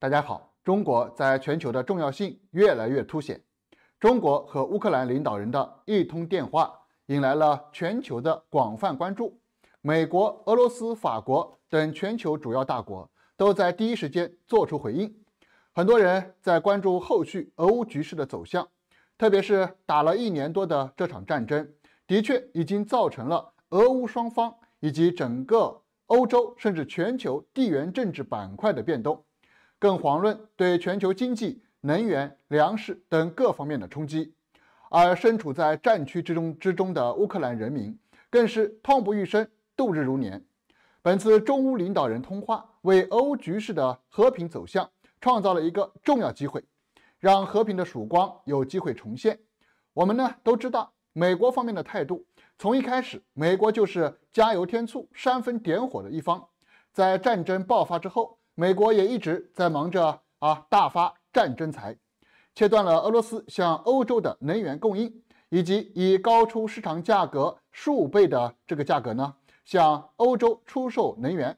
大家好，中国在全球的重要性越来越凸显。中国和乌克兰领导人的一通电话，引来了全球的广泛关注。美国、俄罗斯、法国等全球主要大国都在第一时间做出回应。很多人在关注后续俄乌局势的走向，特别是打了一年多的这场战争，的确已经造成了俄乌双方以及整个欧洲甚至全球地缘政治板块的变动。更遑论对全球经济、能源、粮食等各方面的冲击，而身处在战区之中之中的乌克兰人民更是痛不欲生、度日如年。本次中乌领导人通话，为俄乌局势的和平走向创造了一个重要机会，让和平的曙光有机会重现。我们呢都知道，美国方面的态度从一开始，美国就是加油添醋、煽风点火的一方，在战争爆发之后。美国也一直在忙着啊，大发战争财，切断了俄罗斯向欧洲的能源供应，以及以高出市场价格数倍的这个价格呢，向欧洲出售能源，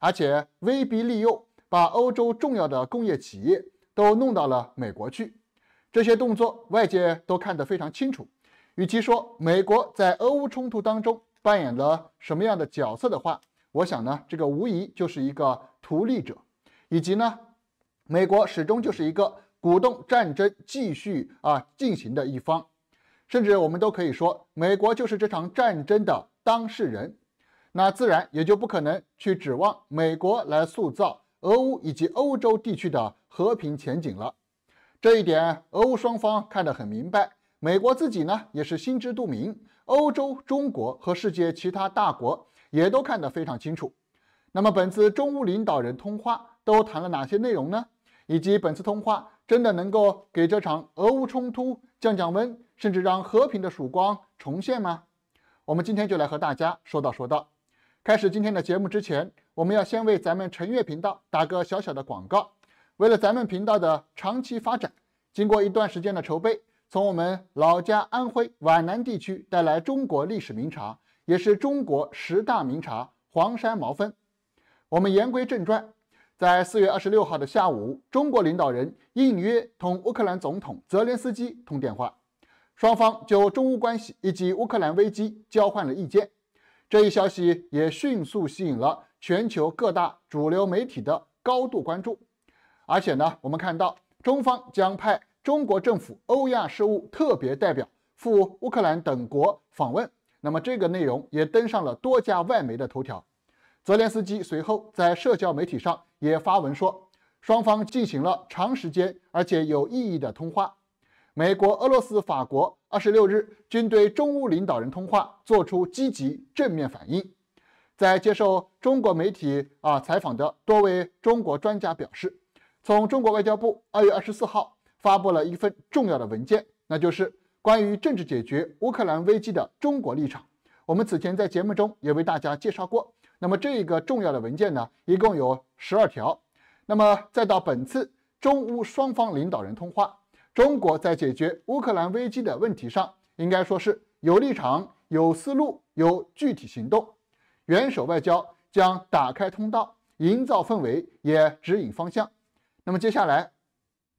而且威逼利诱，把欧洲重要的工业企业都弄到了美国去。这些动作外界都看得非常清楚。与其说美国在俄乌冲突当中扮演了什么样的角色的话，我想呢，这个无疑就是一个。图利者，以及呢，美国始终就是一个鼓动战争继续啊进行的一方，甚至我们都可以说，美国就是这场战争的当事人，那自然也就不可能去指望美国来塑造俄乌以及欧洲地区的和平前景了。这一点，俄乌双方看得很明白，美国自己呢也是心知肚明，欧洲、中国和世界其他大国也都看得非常清楚。那么，本次中乌领导人通话都谈了哪些内容呢？以及本次通话真的能够给这场俄乌冲突降降温，甚至让和平的曙光重现吗？我们今天就来和大家说道说道。开始今天的节目之前，我们要先为咱们陈悦频道打个小小的广告。为了咱们频道的长期发展，经过一段时间的筹备，从我们老家安徽皖南地区带来中国历史名茶，也是中国十大名茶——黄山毛峰。我们言归正传，在四月二十六号的下午，中国领导人应约同乌克兰总统泽连斯基通电话，双方就中乌关系以及乌克兰危机交换了意见。这一消息也迅速吸引了全球各大主流媒体的高度关注。而且呢，我们看到中方将派中国政府欧亚事务特别代表赴乌克兰等国访问，那么这个内容也登上了多家外媒的头条。泽连斯基随后在社交媒体上也发文说，双方进行了长时间而且有意义的通话。美国、俄罗斯、法国二十六日均对中乌领导人通话作出积极正面反应。在接受中国媒体啊采访的多位中国专家表示，从中国外交部二月二十四号发布了一份重要的文件，那就是关于政治解决乌克兰危机的中国立场。我们此前在节目中也为大家介绍过。那么这一个重要的文件呢，一共有十二条。那么再到本次中乌双方领导人通话，中国在解决乌克兰危机的问题上，应该说是有立场、有思路、有具体行动。元首外交将打开通道、营造氛围，也指引方向。那么接下来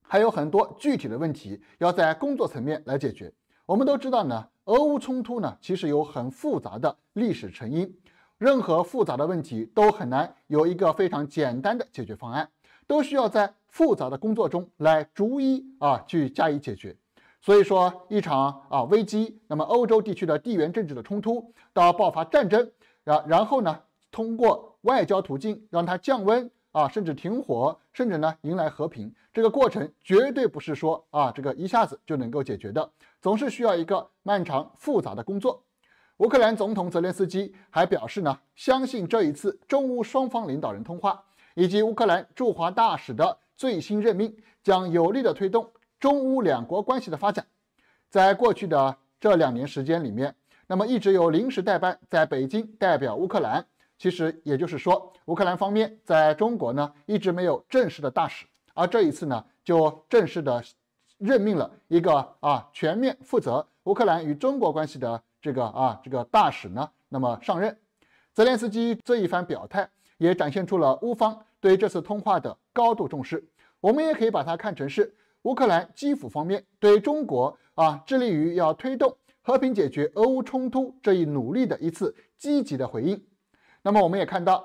还有很多具体的问题要在工作层面来解决。我们都知道呢，俄乌冲突呢其实有很复杂的历史成因。任何复杂的问题都很难有一个非常简单的解决方案，都需要在复杂的工作中来逐一啊去加以解决。所以说，一场啊危机，那么欧洲地区的地缘政治的冲突到爆发战争，然然后呢，通过外交途径让它降温啊，甚至停火，甚至呢迎来和平，这个过程绝对不是说啊这个一下子就能够解决的，总是需要一个漫长复杂的工作。乌克兰总统泽连斯基还表示呢，相信这一次中乌双方领导人通话，以及乌克兰驻华大使的最新任命，将有力的推动中乌两国关系的发展。在过去的这两年时间里面，那么一直有临时代办在北京代表乌克兰。其实也就是说，乌克兰方面在中国呢，一直没有正式的大使，而这一次呢，就正式的任命了一个啊，全面负责乌克兰与中国关系的。这个啊，这个大使呢，那么上任。泽连斯基这一番表态，也展现出了乌方对这次通话的高度重视。我们也可以把它看成是乌克兰基辅方面对中国啊，致力于要推动和平解决俄乌冲突这一努力的一次积极的回应。那么，我们也看到，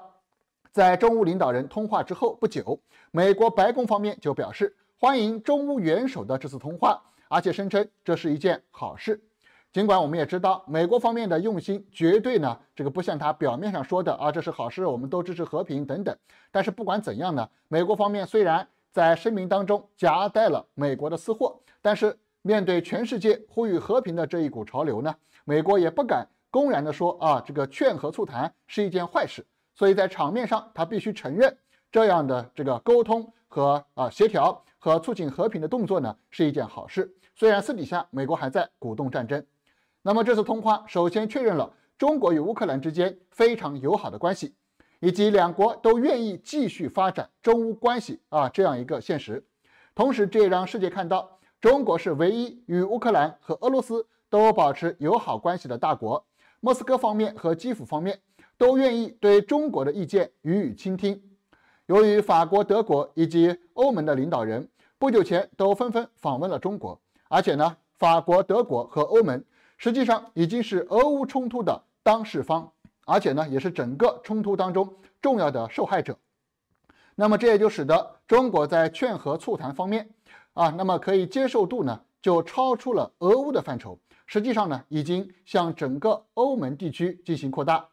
在中乌领导人通话之后不久，美国白宫方面就表示欢迎中乌元首的这次通话，而且声称这是一件好事。尽管我们也知道美国方面的用心绝对呢，这个不像他表面上说的啊，这是好事，我们都支持和平等等。但是不管怎样呢，美国方面虽然在声明当中夹带了美国的私货，但是面对全世界呼吁和平的这一股潮流呢，美国也不敢公然的说啊，这个劝和促谈是一件坏事。所以在场面上，他必须承认这样的这个沟通和啊协调和促进和平的动作呢是一件好事。虽然私底下美国还在鼓动战争。那么这次通话首先确认了中国与乌克兰之间非常友好的关系，以及两国都愿意继续发展中乌关系啊这样一个现实。同时，这也让世界看到中国是唯一与乌克兰和俄罗斯都保持友好关系的大国。莫斯科方面和基辅方面都愿意对中国的意见予以倾听。由于法国、德国以及欧盟的领导人不久前都纷纷访问了中国，而且呢，法国、德国和欧盟。实际上已经是俄乌冲突的当事方，而且呢，也是整个冲突当中重要的受害者。那么这也就使得中国在劝和促谈方面，啊，那么可以接受度呢，就超出了俄乌的范畴，实际上呢，已经向整个欧盟地区进行扩大。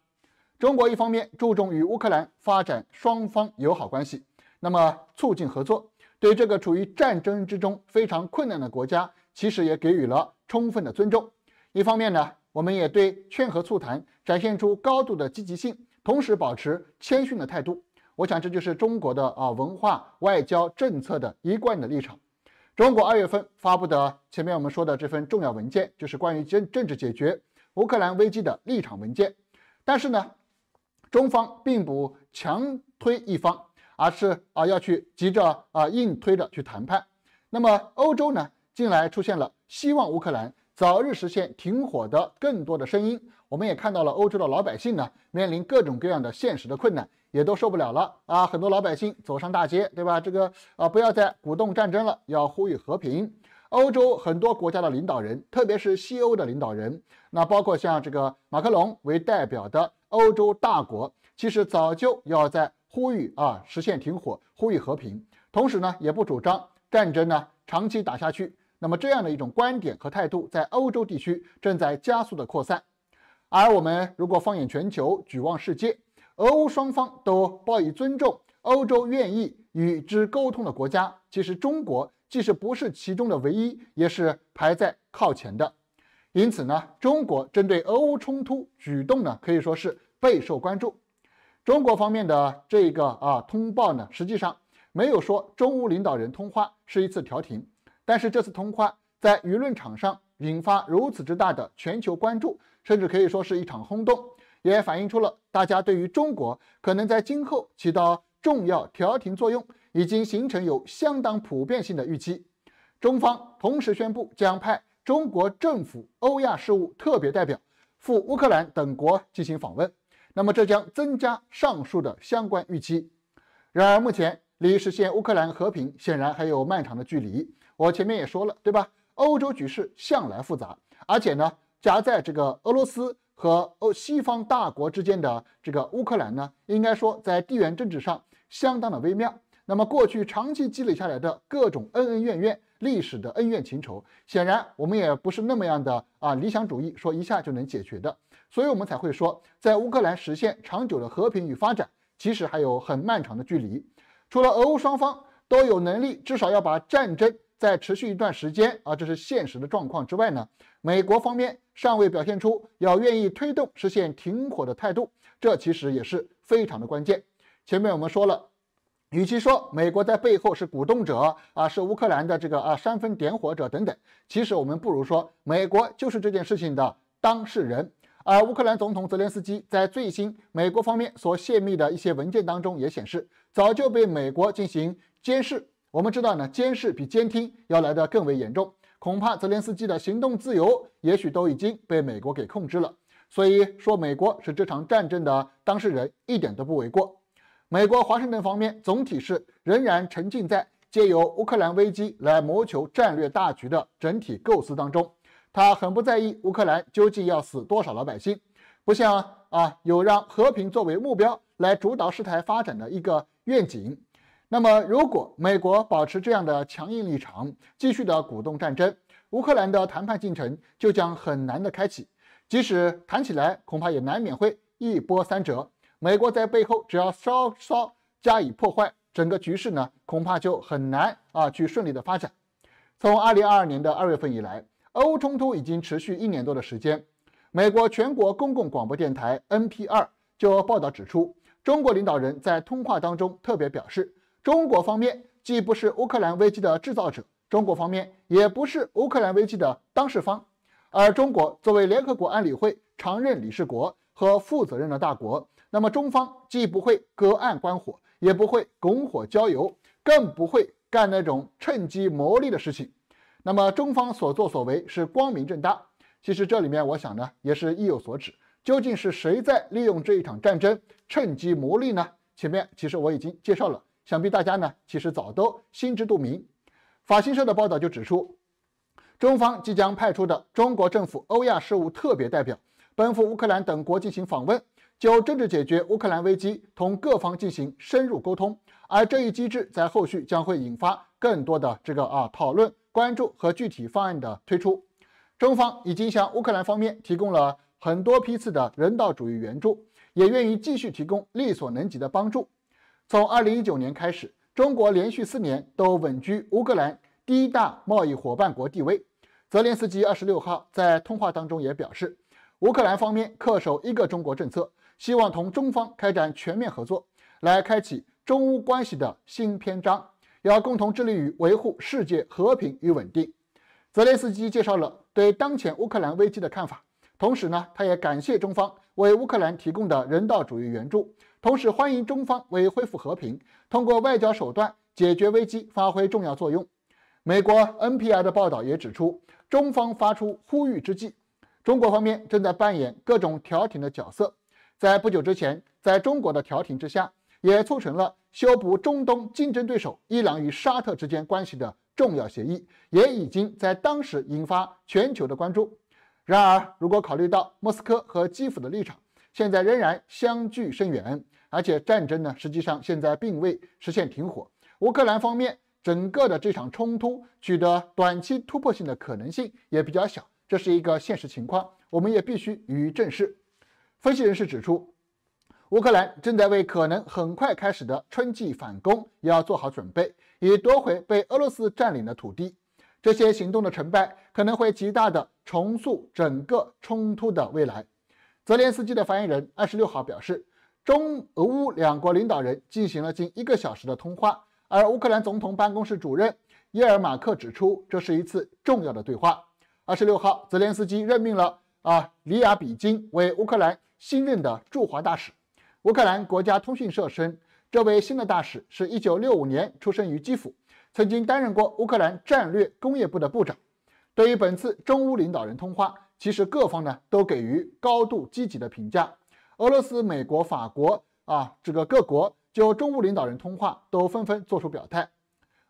中国一方面注重与乌克兰发展双方友好关系，那么促进合作，对这个处于战争之中非常困难的国家，其实也给予了充分的尊重。一方面呢，我们也对劝和促谈展现出高度的积极性，同时保持谦逊的态度。我想这就是中国的啊文化外交政策的一贯的立场。中国二月份发布的前面我们说的这份重要文件，就是关于政政治解决乌克兰危机的立场文件。但是呢，中方并不强推一方，而是啊要去急着啊硬推着去谈判。那么欧洲呢，近来出现了希望乌克兰。早日实现停火的更多的声音，我们也看到了欧洲的老百姓呢，面临各种各样的现实的困难，也都受不了了啊！很多老百姓走上大街，对吧？这个啊，不要再鼓动战争了，要呼吁和平。欧洲很多国家的领导人，特别是西欧的领导人，那包括像这个马克龙为代表的欧洲大国，其实早就要在呼吁啊，实现停火，呼吁和平，同时呢，也不主张战争呢，长期打下去。那么这样的一种观点和态度，在欧洲地区正在加速的扩散。而我们如果放眼全球，举望世界，俄乌双方都报以尊重，欧洲愿意与之沟通的国家，其实中国即使不是其中的唯一，也是排在靠前的。因此呢，中国针对俄乌冲突举动呢，可以说是备受关注。中国方面的这个啊通报呢，实际上没有说中乌领导人通话是一次调停。但是这次通话在舆论场上引发如此之大的全球关注，甚至可以说是一场轰动，也反映出了大家对于中国可能在今后起到重要调停作用，已经形成有相当普遍性的预期。中方同时宣布将派中国政府欧亚事务特别代表赴乌克兰等国进行访问，那么这将增加上述的相关预期。然而，目前离实现乌克兰和平显然还有漫长的距离。我前面也说了，对吧？欧洲局势向来复杂，而且呢，夹在这个俄罗斯和欧西方大国之间的这个乌克兰呢，应该说在地缘政治上相当的微妙。那么过去长期积累下来的各种恩恩怨怨、历史的恩怨情仇，显然我们也不是那么样的啊理想主义，说一下就能解决的。所以，我们才会说，在乌克兰实现长久的和平与发展，其实还有很漫长的距离。除了俄乌双方都有能力，至少要把战争。在持续一段时间啊，这是现实的状况之外呢。美国方面尚未表现出要愿意推动实现停火的态度，这其实也是非常的关键。前面我们说了，与其说美国在背后是鼓动者啊，是乌克兰的这个啊煽风点火者等等，其实我们不如说美国就是这件事情的当事人。而乌克兰总统泽连斯基在最新美国方面所泄密的一些文件当中也显示，早就被美国进行监视。我们知道呢，监视比监听要来得更为严重。恐怕泽连斯基的行动自由也许都已经被美国给控制了。所以说，美国是这场战争的当事人，一点都不为过。美国华盛顿方面总体是仍然沉浸在借由乌克兰危机来谋求战略大局的整体构思当中。他很不在意乌克兰究竟要死多少老百姓，不像啊有让和平作为目标来主导事态发展的一个愿景。那么，如果美国保持这样的强硬立场，继续的鼓动战争，乌克兰的谈判进程就将很难的开启。即使谈起来，恐怕也难免会一波三折。美国在背后只要稍稍加以破坏，整个局势呢，恐怕就很难啊去顺利的发展。从二零二二年的二月份以来，俄乌冲突已经持续一年多的时间。美国全国公共广播电台 NPR 就报道指出，中国领导人在通话当中特别表示。中国方面既不是乌克兰危机的制造者，中国方面也不是乌克兰危机的当事方，而中国作为联合国安理会常任理事国和负责任的大国，那么中方既不会隔岸观火，也不会拱火浇油，更不会干那种趁机谋利的事情。那么中方所作所为是光明正大。其实这里面我想呢，也是意有所指，究竟是谁在利用这一场战争趁机谋利呢？前面其实我已经介绍了。想必大家呢，其实早都心知肚明。法新社的报道就指出，中方即将派出的中国政府欧亚事务特别代表奔赴乌克兰等国进行访问，就政治解决乌克兰危机同各方进行深入沟通。而这一机制在后续将会引发更多的这个啊讨论、关注和具体方案的推出。中方已经向乌克兰方面提供了很多批次的人道主义援助，也愿意继续提供力所能及的帮助。从二零一九年开始，中国连续四年都稳居乌克兰第一大贸易伙伴国地位。泽连斯基二十六号在通话当中也表示，乌克兰方面恪守一个中国政策，希望同中方开展全面合作，来开启中乌关系的新篇章，要共同致力于维护世界和平与稳定。泽连斯基介绍了对当前乌克兰危机的看法，同时呢，他也感谢中方为乌克兰提供的人道主义援助。同时欢迎中方为恢复和平、通过外交手段解决危机发挥重要作用。美国 NPR 的报道也指出，中方发出呼吁之际，中国方面正在扮演各种调停的角色。在不久之前，在中国的调停之下，也促成了修补中东竞争对手伊朗与沙特之间关系的重要协议，也已经在当时引发全球的关注。然而，如果考虑到莫斯科和基辅的立场，现在仍然相距甚远，而且战争呢，实际上现在并未实现停火。乌克兰方面整个的这场冲突取得短期突破性的可能性也比较小，这是一个现实情况，我们也必须予以正视。分析人士指出，乌克兰正在为可能很快开始的春季反攻也要做好准备，以夺回被俄罗斯占领的土地。这些行动的成败可能会极大的重塑整个冲突的未来。泽连斯基的发言人二十六号表示，中俄乌两国领导人进行了近一个小时的通话，而乌克兰总统办公室主任耶尔马克指出，这是一次重要的对话。二十六号，泽连斯基任命了啊里亚比金为乌克兰新任的驻华大使。乌克兰国家通讯社称，这位新的大使是一九六五年出生于基辅，曾经担任过乌克兰战略工业部的部长。对于本次中乌领导人通话，其实各方呢都给予高度积极的评价，俄罗斯、美国、法国啊，这个各国就中乌领导人通话都纷纷做出表态。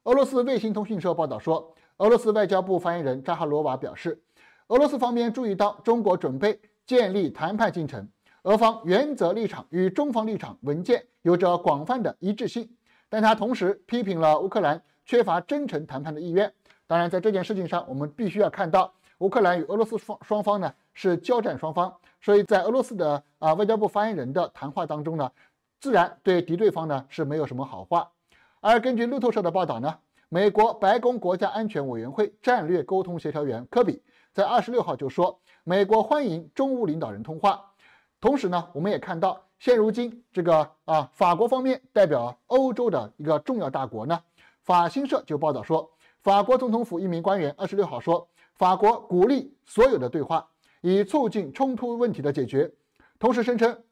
俄罗斯卫星通讯社报道说，俄罗斯外交部发言人扎哈罗娃表示，俄罗斯方面注意到中国准备建立谈判进程，俄方原则立场与中方立场文件有着广泛的一致性，但他同时批评了乌克兰缺乏真诚谈判的意愿。当然，在这件事情上，我们必须要看到。乌克兰与俄罗斯双双方呢是交战双方，所以在俄罗斯的啊外交部发言人的谈话当中呢，自然对敌对方呢是没有什么好话。而根据路透社的报道呢，美国白宫国家安全委员会战略沟通协调员科比在二十六号就说，美国欢迎中乌领导人通话。同时呢，我们也看到现如今这个啊法国方面代表欧洲的一个重要大国呢，法新社就报道说，法国总统府一名官员二十六号说。法国鼓励所有的对话，以促进冲突问题的解决，同时声称，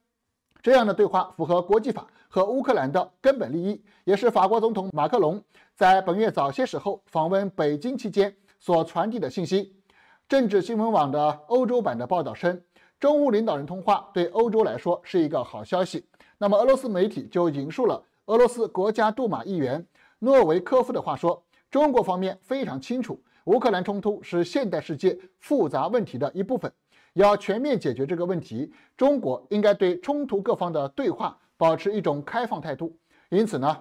这样的对话符合国际法和乌克兰的根本利益，也是法国总统马克龙在本月早些时候访问北京期间所传递的信息。政治新闻网的欧洲版的报道称，中乌领导人通话对欧洲来说是一个好消息。那么，俄罗斯媒体就引述了俄罗斯国家杜马议员诺维科夫的话说，中国方面非常清楚。乌克兰冲突是现代世界复杂问题的一部分。要全面解决这个问题，中国应该对冲突各方的对话保持一种开放态度。因此呢，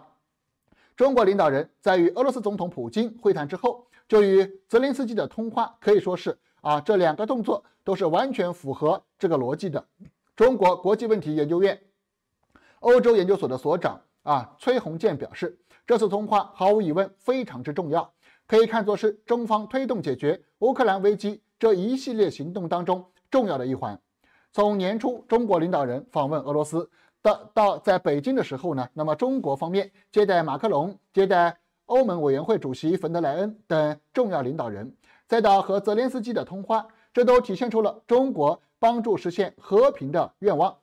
中国领导人在与俄罗斯总统普京会谈之后，就与泽连斯基的通话，可以说是啊，这两个动作都是完全符合这个逻辑的。中国国际问题研究院欧洲研究所的所长啊，崔洪建表示，这次通话毫无疑问非常之重要。可以看作是中方推动解决乌克兰危机这一系列行动当中重要的一环。从年初中国领导人访问俄罗斯，到到在北京的时候呢，那么中国方面接待马克龙、接待欧盟委员会主席冯德莱恩等重要领导人，再到和泽连斯基的通话，这都体现出了中国帮助实现和平的愿望。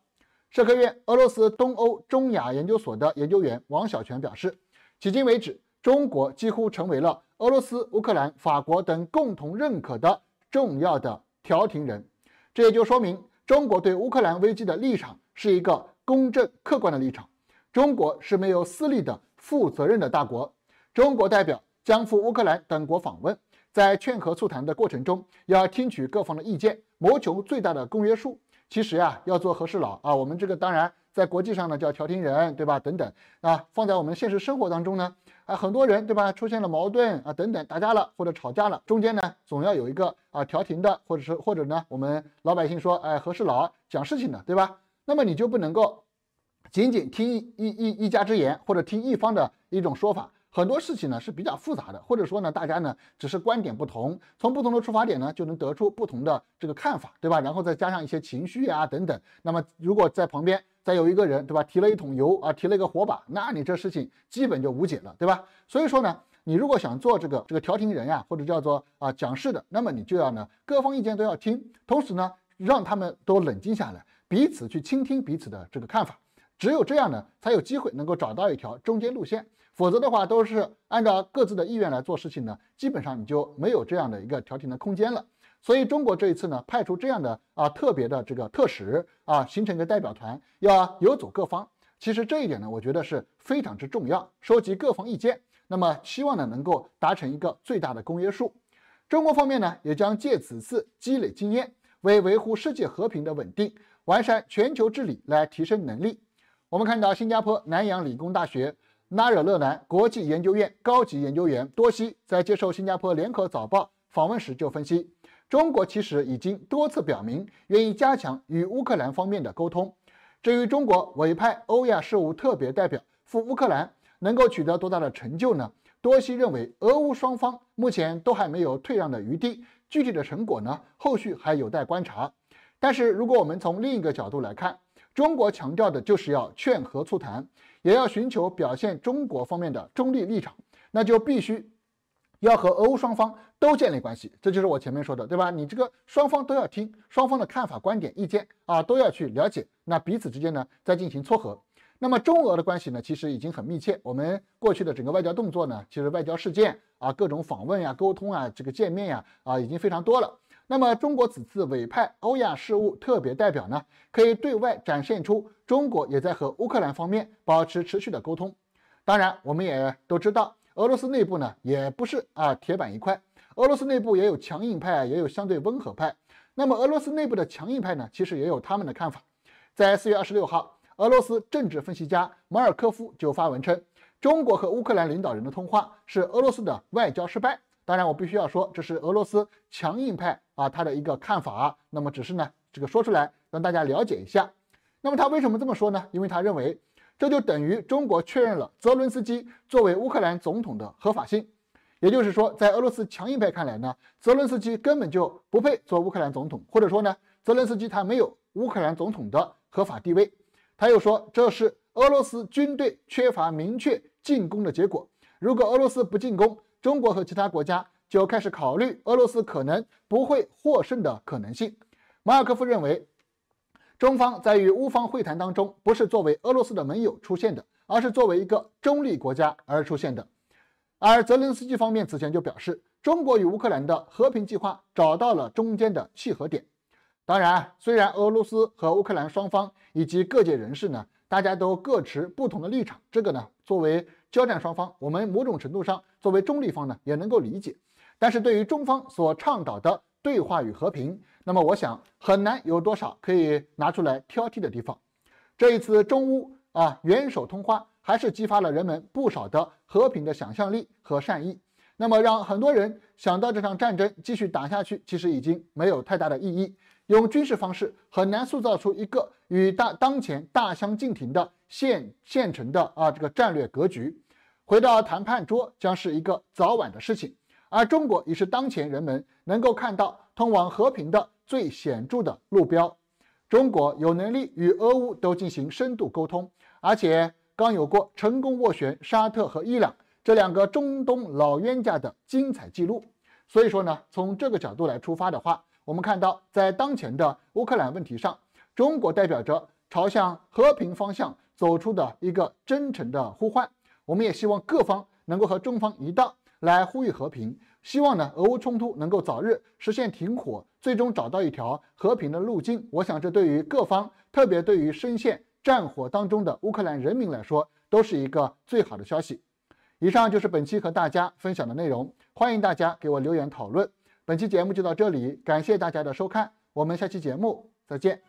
社科院俄罗斯东欧中亚研究所的研究员王小泉表示，迄今为止。中国几乎成为了俄罗斯、乌克兰、法国等共同认可的重要的调停人，这也就说明中国对乌克兰危机的立场是一个公正客观的立场。中国是没有私利的负责任的大国。中国代表将赴乌克兰等国访问，在劝和促谈的过程中，要听取各方的意见，谋求最大的公约数。其实呀，要做和事佬啊，我们这个当然在国际上呢叫调停人，对吧？等等啊，放在我们现实生活当中呢。哎，很多人对吧？出现了矛盾啊，等等，打架了或者吵架了，中间呢总要有一个啊调停的，或者是或者呢，我们老百姓说，哎，和事佬讲事情的，对吧？那么你就不能够仅仅听一一一家之言，或者听一方的一种说法，很多事情呢是比较复杂的，或者说呢，大家呢只是观点不同，从不同的出发点呢就能得出不同的这个看法，对吧？然后再加上一些情绪啊等等，那么如果在旁边。再有一个人，对吧？提了一桶油啊，提了一个火把，那你这事情基本就无解了，对吧？所以说呢，你如果想做这个这个调停人呀，或者叫做啊讲事的，那么你就要呢各方意见都要听，同时呢让他们都冷静下来，彼此去倾听彼此的这个看法，只有这样呢才有机会能够找到一条中间路线，否则的话都是按照各自的意愿来做事情呢，基本上你就没有这样的一个调停的空间了。所以中国这一次呢，派出这样的啊特别的这个特使啊，形成一个代表团，要游走各方。其实这一点呢，我觉得是非常之重要，收集各方意见。那么希望呢，能够达成一个最大的公约数。中国方面呢，也将借此次积累经验，为维护世界和平的稳定、完善全球治理来提升能力。我们看到，新加坡南洋理工大学拉惹勒南国际研究院高级研究员多西在接受《新加坡联合早报》访问时就分析。中国其实已经多次表明愿意加强与乌克兰方面的沟通。至于中国委派欧亚事务特别代表赴乌克兰，能够取得多大的成就呢？多西认为，俄乌双方目前都还没有退让的余地，具体的成果呢，后续还有待观察。但是，如果我们从另一个角度来看，中国强调的就是要劝和促谈，也要寻求表现中国方面的中立立场，那就必须要和俄乌双方。都建立关系，这就是我前面说的，对吧？你这个双方都要听双方的看法、观点、意见啊，都要去了解，那彼此之间呢再进行撮合。那么中俄的关系呢，其实已经很密切。我们过去的整个外交动作呢，其实外交事件啊，各种访问呀、沟通啊、这个见面呀啊，已经非常多了。那么中国此次委派欧亚事务特别代表呢，可以对外展现出中国也在和乌克兰方面保持持续的沟通。当然，我们也都知道，俄罗斯内部呢也不是啊铁板一块。俄罗斯内部也有强硬派，也有相对温和派。那么俄罗斯内部的强硬派呢，其实也有他们的看法。在四月二十六号，俄罗斯政治分析家马尔科夫就发文称，中国和乌克兰领导人的通话是俄罗斯的外交失败。当然，我必须要说，这是俄罗斯强硬派啊他的一个看法。那么只是呢，这个说出来让大家了解一下。那么他为什么这么说呢？因为他认为这就等于中国确认了泽伦斯基作为乌克兰总统的合法性。也就是说，在俄罗斯强硬派看来呢，泽连斯基根本就不配做乌克兰总统，或者说呢，泽连斯基他没有乌克兰总统的合法地位。他又说，这是俄罗斯军队缺乏明确进攻的结果。如果俄罗斯不进攻，中国和其他国家就开始考虑俄罗斯可能不会获胜的可能性。马尔科夫认为，中方在与乌方会谈当中不是作为俄罗斯的盟友出现的，而是作为一个中立国家而出现的。而泽连斯基方面此前就表示，中国与乌克兰的和平计划找到了中间的契合点。当然，虽然俄罗斯和乌克兰双方以及各界人士呢，大家都各持不同的立场，这个呢，作为交战双方，我们某种程度上作为中立方呢，也能够理解。但是对于中方所倡导的对话与和平，那么我想很难有多少可以拿出来挑剔的地方。这一次中乌啊元首通话。还是激发了人们不少的和平的想象力和善意。那么，让很多人想到这场战争继续打下去，其实已经没有太大的意义。用军事方式很难塑造出一个与大当前大相径庭的现现成的啊这个战略格局。回到谈判桌将是一个早晚的事情。而中国也是当前人们能够看到通往和平的最显著的路标。中国有能力与俄乌都进行深度沟通，而且。刚有过成功斡旋沙特和伊朗这两个中东老冤家的精彩记录，所以说呢，从这个角度来出发的话，我们看到在当前的乌克兰问题上，中国代表着朝向和平方向走出的一个真诚的呼唤。我们也希望各方能够和中方一道来呼吁和平，希望呢，俄乌冲突能够早日实现停火，最终找到一条和平的路径。我想，这对于各方，特别对于深陷。战火当中的乌克兰人民来说，都是一个最好的消息。以上就是本期和大家分享的内容，欢迎大家给我留言讨论。本期节目就到这里，感谢大家的收看，我们下期节目再见。